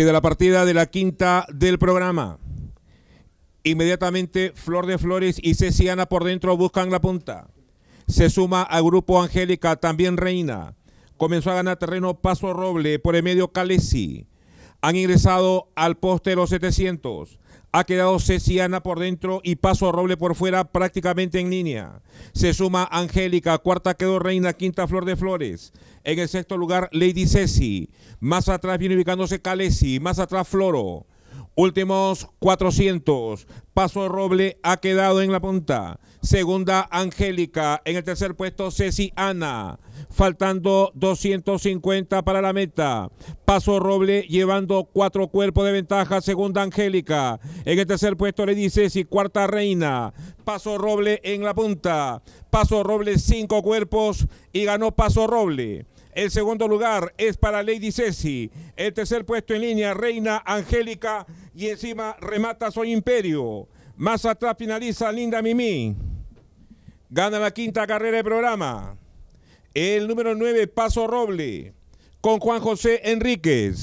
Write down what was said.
de la partida de la quinta del programa. Inmediatamente Flor de Flores y Ceciana por dentro buscan la punta. Se suma al grupo Angélica, también Reina. Comenzó a ganar terreno Paso Roble por el medio Calesi. Han ingresado al poste los 700. Ha quedado Ceciana por dentro y Paso Roble por fuera prácticamente en línea. Se suma Angélica, cuarta quedó Reina, quinta Flor de Flores. En el sexto lugar Lady Ceci. Más atrás viene ubicándose Calesi, más atrás Floro. Últimos 400. Paso Roble ha quedado en la punta. Segunda, Angélica. En el tercer puesto, Ceci Ana. Faltando 250 para la meta. Paso Roble llevando cuatro cuerpos de ventaja. Segunda, Angélica. En el tercer puesto, le dice Ceci. Cuarta, Reina. Paso Roble en la punta. Paso Roble cinco cuerpos y ganó Paso Roble. El segundo lugar es para Lady Ceci. El tercer puesto en línea, Reina Angélica. Y encima remata Soy Imperio. Más atrás finaliza Linda Mimi. Gana la quinta carrera de programa. El número nueve, Paso Roble. Con Juan José Enríquez.